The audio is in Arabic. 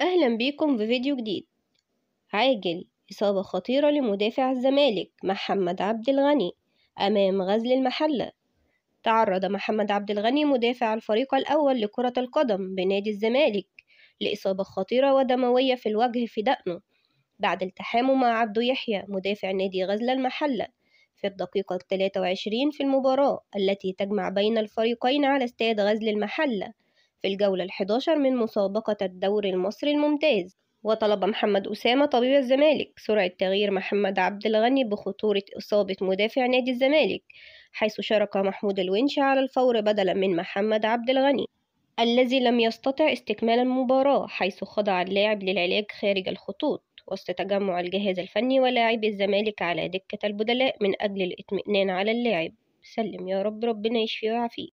أهلا بيكم في فيديو جديد عاجل إصابة خطيرة لمدافع الزمالك محمد عبد الغني أمام غزل المحلة تعرض محمد عبد الغني مدافع الفريق الأول لكرة القدم بنادي الزمالك لإصابة خطيرة ودموية في الوجه في دقنه بعد التحامه مع عبد يحيى مدافع نادي غزل المحلة في الدقيقة 23 في المباراة التي تجمع بين الفريقين على استاد غزل المحلة في الجولة الحداشر من مسابقة الدور المصري الممتاز وطلب محمد أسامة طبيب الزمالك سرعة تغيير محمد عبد الغني بخطورة إصابة مدافع نادي الزمالك حيث شارك محمود الونش على الفور بدلا من محمد عبد الغني الذي لم يستطع استكمال المباراة حيث خضع اللاعب للعلاج خارج الخطوط وسط تجمع الجهاز الفني ولاعبي الزمالك على دكة البدلاء من أجل الإطمئنان على اللاعب سلم يا رب ربنا يشفيه ويعافيه